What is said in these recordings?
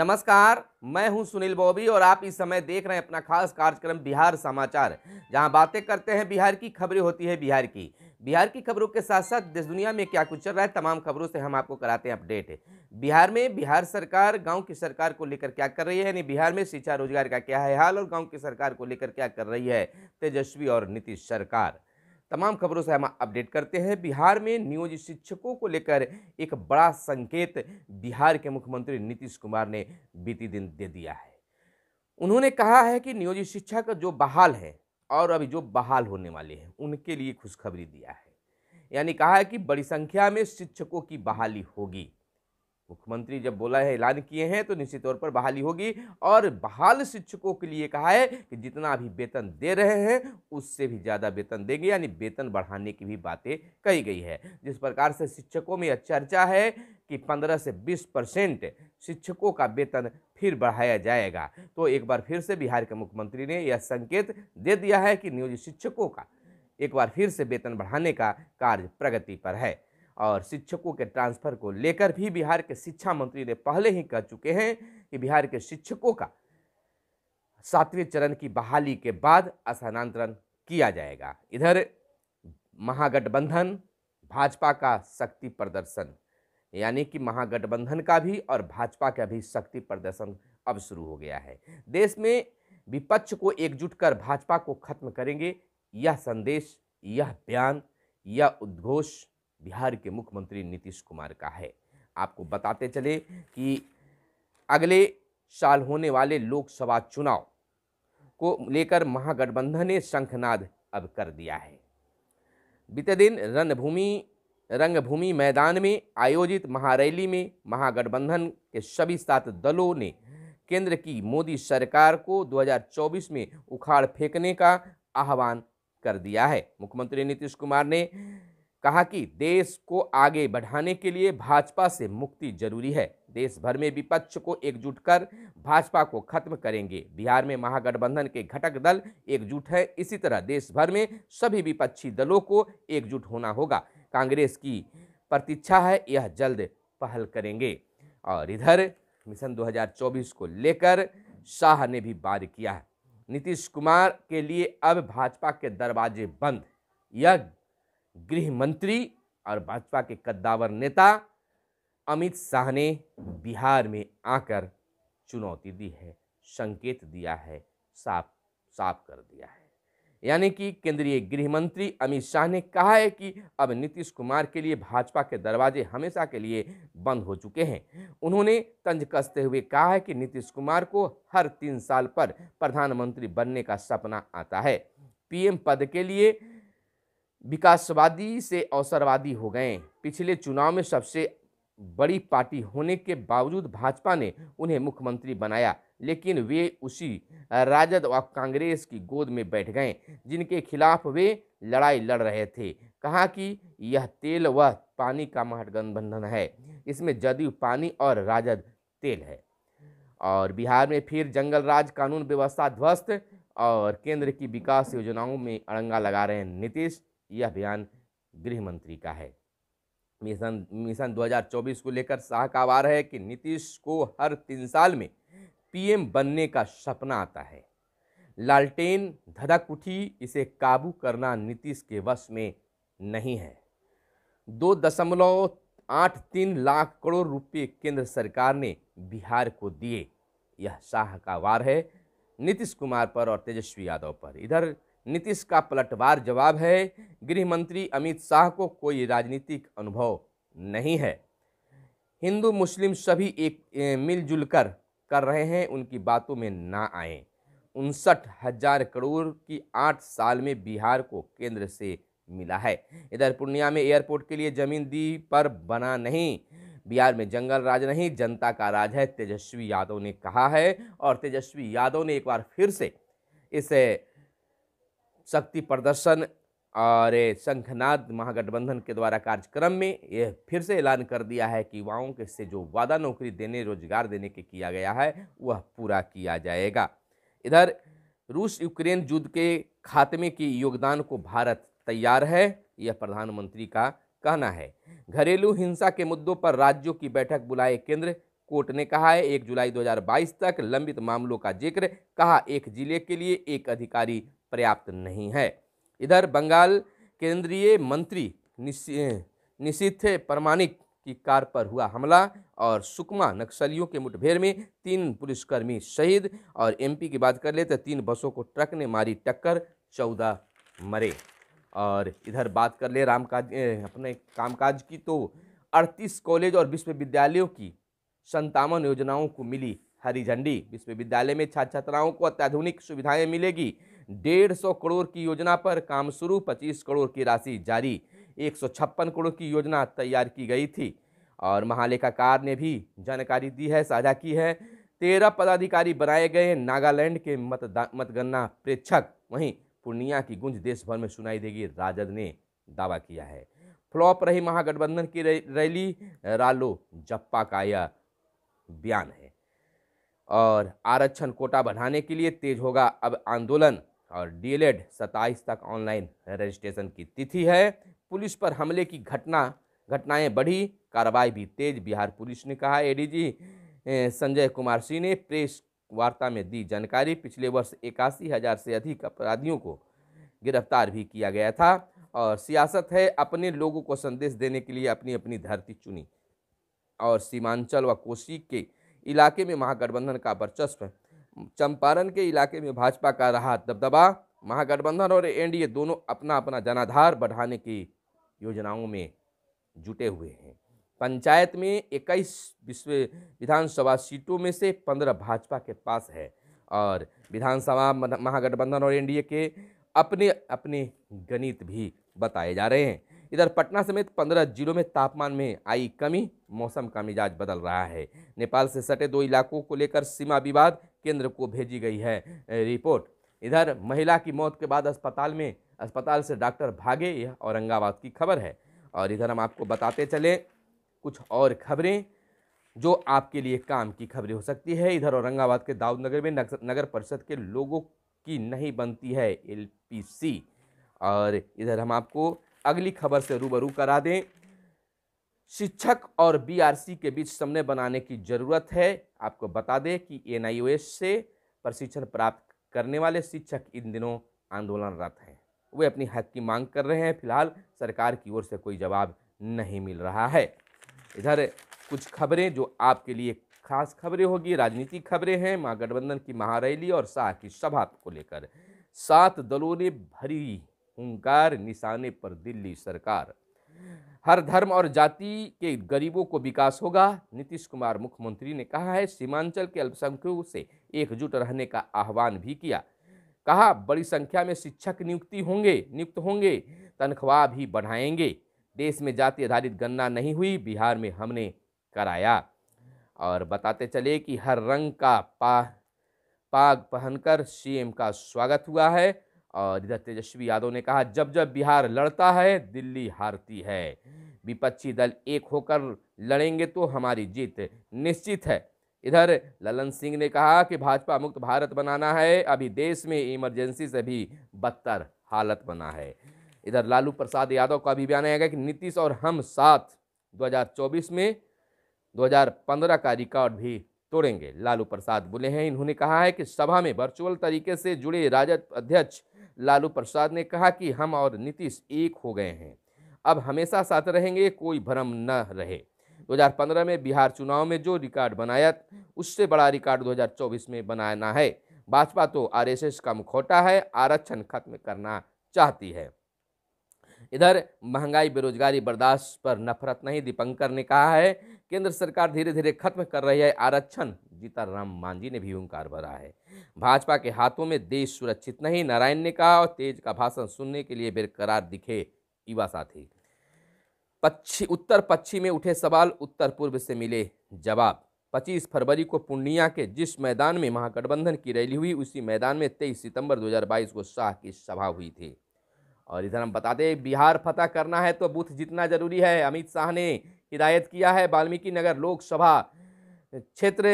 नमस्कार मैं हूं सुनील बॉबी और आप इस समय देख रहे हैं अपना खास कार्यक्रम बिहार समाचार जहां बातें करते हैं बिहार की खबरें होती है बिहार की बिहार की खबरों के साथ साथ देश दुनिया में क्या कुछ चल रहा है तमाम खबरों से हम आपको कराते हैं अपडेट बिहार में बिहार सरकार गांव की सरकार को लेकर क्या कर रही है यानी बिहार में शिक्षा रोजगार का क्या है हाल और गाँव की सरकार को लेकर क्या कर रही है तेजस्वी और नीतीश सरकार तमाम खबरों से हम अपडेट करते हैं बिहार में नियोजित शिक्षकों को लेकर एक बड़ा संकेत बिहार के मुख्यमंत्री नीतीश कुमार ने बीती दिन दे दिया है उन्होंने कहा है कि नियोजित शिक्षक जो बहाल है और अभी जो बहाल होने वाले हैं उनके लिए खुशखबरी दिया है यानी कहा है कि बड़ी संख्या में शिक्षकों की बहाली होगी मुख्यमंत्री जब बोला है ऐलान किए हैं तो निश्चित तौर पर बहाली होगी और बहाल शिक्षकों के लिए कहा है कि जितना अभी वेतन दे रहे हैं उससे भी ज़्यादा वेतन देंगे यानी वेतन बढ़ाने की भी बातें कही गई है जिस प्रकार से शिक्षकों में यह चर्चा है कि 15 से 20 परसेंट शिक्षकों का वेतन फिर बढ़ाया जाएगा तो एक बार फिर से बिहार के मुख्यमंत्री ने यह संकेत दे दिया है कि नियोजित शिक्षकों का एक बार फिर से वेतन बढ़ाने का कार्य प्रगति पर है और शिक्षकों के ट्रांसफ़र को लेकर भी बिहार के शिक्षा मंत्री ने पहले ही कह चुके हैं कि बिहार के शिक्षकों का सातवें चरण की बहाली के बाद स्थानांतरण किया जाएगा इधर महागठबंधन भाजपा का शक्ति प्रदर्शन यानी कि महागठबंधन का भी और भाजपा का भी शक्ति प्रदर्शन अब शुरू हो गया है देश में विपक्ष को एकजुट कर भाजपा को खत्म करेंगे यह संदेश यह बयान यह उद्घोष बिहार के मुख्यमंत्री नीतीश कुमार का है आपको बताते चले कि अगले साल होने वाले लोकसभा चुनाव को लेकर महागठबंधन ने शंखनाद अब कर दिया है बीते दिन रणभूमि रंगभूमि मैदान में आयोजित महारैली में महागठबंधन के सभी सात दलों ने केंद्र की मोदी सरकार को 2024 में उखाड़ फेंकने का आह्वान कर दिया है मुख्यमंत्री नीतीश कुमार ने कहा कि देश को आगे बढ़ाने के लिए भाजपा से मुक्ति जरूरी है देश भर में विपक्ष को एकजुट कर भाजपा को खत्म करेंगे बिहार में महागठबंधन के घटक दल एकजुट है इसी तरह देश भर में सभी विपक्षी दलों को एकजुट होना होगा कांग्रेस की प्रतीक्षा है यह जल्द पहल करेंगे और इधर मिशन 2024 को लेकर शाह ने भी वार किया है नीतीश कुमार के लिए अब भाजपा के दरवाजे बंद यह गृह मंत्री और भाजपा के कद्दावर नेता अमित शाह ने बिहार में आकर चुनौती दी है संकेत दिया है साफ साफ कर दिया है यानी कि केंद्रीय गृह मंत्री अमित शाह ने कहा है कि अब नीतीश कुमार के लिए भाजपा के दरवाजे हमेशा के लिए बंद हो चुके हैं उन्होंने तंज कसते हुए कहा है कि नीतीश कुमार को हर तीन साल पर प्रधानमंत्री बनने का सपना आता है पीएम पद के लिए विकासवादी से अवसरवादी हो गए पिछले चुनाव में सबसे बड़ी पार्टी होने के बावजूद भाजपा ने उन्हें मुख्यमंत्री बनाया लेकिन वे उसी राजद व कांग्रेस की गोद में बैठ गए जिनके खिलाफ वे लड़ाई लड़ रहे थे कहा कि यह तेल व पानी का महागठबंधन है इसमें जदयू पानी और राजद तेल है और बिहार में फिर जंगल राज कानून व्यवस्था ध्वस्त और केंद्र की विकास योजनाओं में अड़ंगा लगा रहे हैं नीतीश यह अभियान गृह मंत्री का है मिशन मिशन 2024 को लेकर शाह का आवार है कि नीतीश को हर तीन साल में पीएम बनने का सपना आता है लालटेन धड़क उठी इसे काबू करना नीतीश के वश में नहीं है दो दशमलव आठ तीन लाख करोड़ रुपए केंद्र सरकार ने बिहार को दिए यह शाह का वार है नीतीश कुमार पर और तेजस्वी यादव पर इधर नीतीश का पलटवार जवाब है गृह मंत्री अमित शाह को कोई राजनीतिक अनुभव नहीं है हिंदू मुस्लिम सभी एक मिलजुल कर कर रहे हैं उनकी बातों में ना आए उनसठ हजार करोड़ की आठ साल में बिहार को केंद्र से मिला है इधर पूर्णिया में एयरपोर्ट के लिए जमीन दी पर बना नहीं बिहार में जंगल राज नहीं जनता का राज है तेजस्वी यादव ने कहा है और तेजस्वी यादव ने एक बार फिर से इस शक्ति प्रदर्शन और शंखनाद महागठबंधन के द्वारा कार्यक्रम में यह फिर से ऐलान कर दिया है कि युवाओं के से जो वादा नौकरी देने रोजगार देने के किया गया है वह पूरा किया जाएगा इधर रूस यूक्रेन युद्ध के खात्मे के योगदान को भारत तैयार है यह प्रधानमंत्री का कहना है घरेलू हिंसा के मुद्दों पर राज्यों की बैठक बुलाए केंद्र कोर्ट ने कहा है एक जुलाई 2022 तक लंबित मामलों का जिक्र कहा एक जिले के लिए एक अधिकारी पर्याप्त नहीं है इधर बंगाल केंद्रीय मंत्री निशिथ प्रमाणिक की कार पर हुआ हमला और सुकमा नक्सलियों के मुठभेड़ में तीन पुलिसकर्मी शहीद और एमपी की बात कर ले तो तीन बसों को ट्रक ने मारी टक्कर चौदह मरे और इधर बात कर ले रामकाज अपने कामकाज की तो अड़तीस कॉलेज और विश्वविद्यालयों की संतावन योजनाओं को मिली हरी झंडी विश्वविद्यालय में छात्र छात्राओं को अत्याधुनिक सुविधाएं मिलेगी डेढ़ सौ करोड़ की योजना पर काम शुरू पच्चीस करोड़ की राशि जारी एक सौ छप्पन करोड़ की योजना तैयार की गई थी और महालेखाकार ने भी जानकारी दी है साझा की है तेरह पदाधिकारी बनाए गए नागालैंड के मतदा मतगणना प्रेक्षक वहीं पूर्णिया की गुंज देश भर में सुनाई देगी राजद ने दावा किया है फ्लॉप रही महागठबंधन की रैली रालो जप्पा का यह बयान है और आरक्षण कोटा बढ़ाने के लिए तेज होगा अब आंदोलन और डीएलएड 27 तक ऑनलाइन रजिस्ट्रेशन की तिथि है पुलिस पर हमले की घटना घटनाएं बढ़ी कार्रवाई भी तेज बिहार पुलिस ने कहा एडीजी संजय कुमार सिंह ने प्रेस वार्ता में दी जानकारी पिछले वर्ष इक्यासी हज़ार से अधिक अपराधियों को गिरफ्तार भी किया गया था और सियासत है अपने लोगों को संदेश देने के लिए अपनी अपनी धरती चुनी और सीमांचल व कोसी के इलाके में महागठबंधन का वर्चस्व चंपारण के इलाके में भाजपा का रहा दबदबा महागठबंधन और एनडीए दोनों अपना अपना जनाधार बढ़ाने की योजनाओं में जुटे हुए हैं पंचायत में इक्कीस विश्व विधानसभा सीटों में से पंद्रह भाजपा के पास है और विधानसभा महागठबंधन और एनडीए के अपने अपने गणित भी बताए जा रहे हैं इधर पटना समेत पंद्रह जिलों में तापमान में आई कमी मौसम का मिजाज बदल रहा है नेपाल से सटे दो इलाकों को लेकर सीमा विवाद केंद्र को भेजी गई है रिपोर्ट इधर महिला की मौत के बाद अस्पताल में अस्पताल से डॉक्टर भागे यह औरंगाबाद की खबर है और इधर हम आपको बताते चले कुछ और खबरें जो आपके लिए काम की खबरें हो सकती है इधर औरंगाबाद के दाऊदनगर में नगर परिषद के लोगों की नहीं बनती है एलपीसी और इधर हम आपको अगली खबर से रूबरू करा दें शिक्षक और बीआरसी के बीच समन्वय बनाने की ज़रूरत है आपको बता दें कि एनआईओएस से प्रशिक्षण प्राप्त करने वाले शिक्षक इन दिनों आंदोलनरत हैं वे अपनी हक की मांग कर रहे हैं फिलहाल सरकार की ओर से कोई जवाब नहीं मिल रहा है इधर कुछ खबरें जो आपके लिए खास खबरें होगी राजनीतिक खबरें हैं महागठबंधन की महारैली और शाह की सभा को लेकर सात दलों ने भरी हंकार निशाने पर दिल्ली सरकार हर धर्म और जाति के गरीबों को विकास होगा नीतीश कुमार मुख्यमंत्री ने कहा है सीमांचल के अल्पसंख्यकों से एकजुट रहने का आह्वान भी किया कहा बड़ी संख्या में शिक्षक नियुक्ति होंगे नियुक्त होंगे तनख्वाह भी बढ़ाएंगे देश में जाति आधारित गणना नहीं हुई बिहार में हमने कराया और बताते चले कि हर रंग का पा पाग पहनकर सीएम का स्वागत हुआ है और इधर तेजस्वी यादव ने कहा जब जब बिहार लड़ता है दिल्ली हारती है विपक्षी दल एक होकर लड़ेंगे तो हमारी जीत निश्चित है इधर ललन सिंह ने कहा कि भाजपा मुक्त भारत बनाना है अभी देश में इमरजेंसी से भी बदतर हालत बना है इधर लालू प्रसाद यादव का भी बयान आया गया कि नीतीश और हम साथ 2024 में 2015 का रिकॉर्ड भी तोड़ेंगे लालू प्रसाद बोले हैं इन्होंने कहा है कि सभा में वर्चुअल तरीके से जुड़े राजद अध्यक्ष लालू प्रसाद ने कहा कि हम और नीतीश एक हो गए हैं अब हमेशा साथ रहेंगे कोई भ्रम न रहे 2015 में बिहार चुनाव में जो रिकॉर्ड बनाया उससे बड़ा रिकॉर्ड 2024 में बनाना है भाजपा तो आरएसएस का मुखौटा है आरक्षण खत्म करना चाहती है इधर महंगाई बेरोजगारी बर्दाश्त पर नफरत नहीं दीपंकर ने कहा है केंद्र सरकार धीरे धीरे खत्म कर रही है आरक्षण जीताराम मांझी ने भी ओंकार भरा है भाजपा के हाथों में देश सुरक्षित नहीं नारायण ने कहा और तेज का भाषण सुनने के लिए बेरकरार दिखे युवा साथी पच्छी उत्तर पश्चिम में उठे सवाल उत्तर पूर्व से मिले जवाब 25 फरवरी को पूर्णिया के जिस मैदान में महागठबंधन की रैली हुई उसी मैदान में 23 सितंबर 2022 को शाह की सभा हुई थी और इधर हम बताते बिहार फतह करना है तो बूथ जीतना जरूरी है अमित शाह ने हिदायत किया है वाल्मीकि नगर लोकसभा क्षेत्र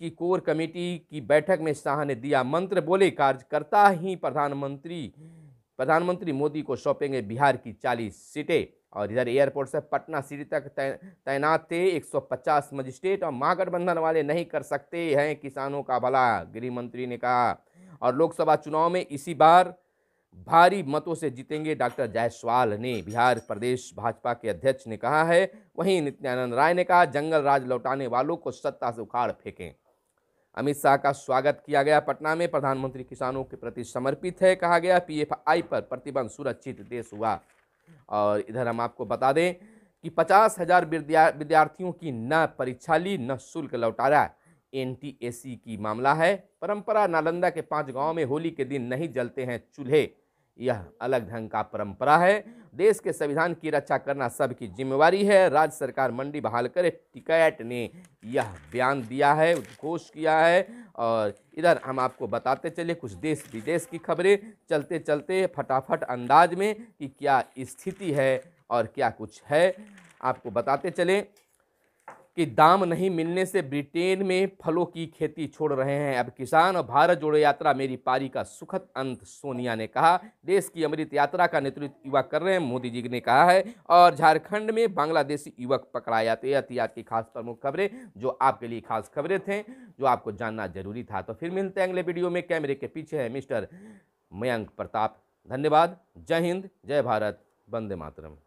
की कोर कमेटी की बैठक में शाह ने दिया मंत्र बोले कार्यकर्ता ही प्रधानमंत्री प्रधानमंत्री मोदी को सौंपेंगे बिहार की चालीस सीटें और इधर एयरपोर्ट से पटना सिटी तक तैनात थे 150 मजिस्ट्रेट और महागठबंधन वाले नहीं कर सकते हैं किसानों का भला गृह मंत्री ने कहा और लोकसभा चुनाव में इसी बार भारी मतों से जीतेंगे डॉक्टर जायसवाल ने बिहार प्रदेश भाजपा के अध्यक्ष ने कहा है वहीं नित्यानंद राय ने कहा जंगल राज लौटाने वालों को सत्ता से उखाड़ फेंकें अमित शाह का स्वागत किया गया पटना में प्रधानमंत्री किसानों के प्रति समर्पित है कहा गया पीएफआई पर प्रतिबंध सुरक्षित देश हुआ और इधर हम आपको बता दें कि पचास हजार विद्यार्थियों की न परीक्षा ली न शुल्क लौटाया एन टी की मामला है परंपरा नालंदा के पांच गांव में होली के दिन नहीं जलते हैं चूल्हे यह अलग ढंग का परंपरा है देश के संविधान की रक्षा करना सबकी जिम्मेवारी है राज्य सरकार मंडी बहाल करे टिकैट ने यह बयान दिया है उद्घोष किया है और इधर हम आपको बताते चले कुछ देश विदेश की खबरें चलते चलते फटाफट अंदाज में कि क्या स्थिति है और क्या कुछ है आपको बताते चले कि दाम नहीं मिलने से ब्रिटेन में फलों की खेती छोड़ रहे हैं अब किसान और भारत जोड़ो यात्रा मेरी पारी का सुखद अंत सोनिया ने कहा देश की अमृत यात्रा का नेतृत्व युवा कर रहे हैं मोदी जी ने कहा है और झारखंड में बांग्लादेशी युवक पकड़ा जाते एहतियात की खास प्रमुख खबरें जो आपके लिए खास खबरें थे जो आपको जानना जरूरी था तो फिर मिलते हैं अगले वीडियो में कैमरे के पीछे है मिस्टर मयंक प्रताप धन्यवाद जय हिंद जय भारत वंदे मातरम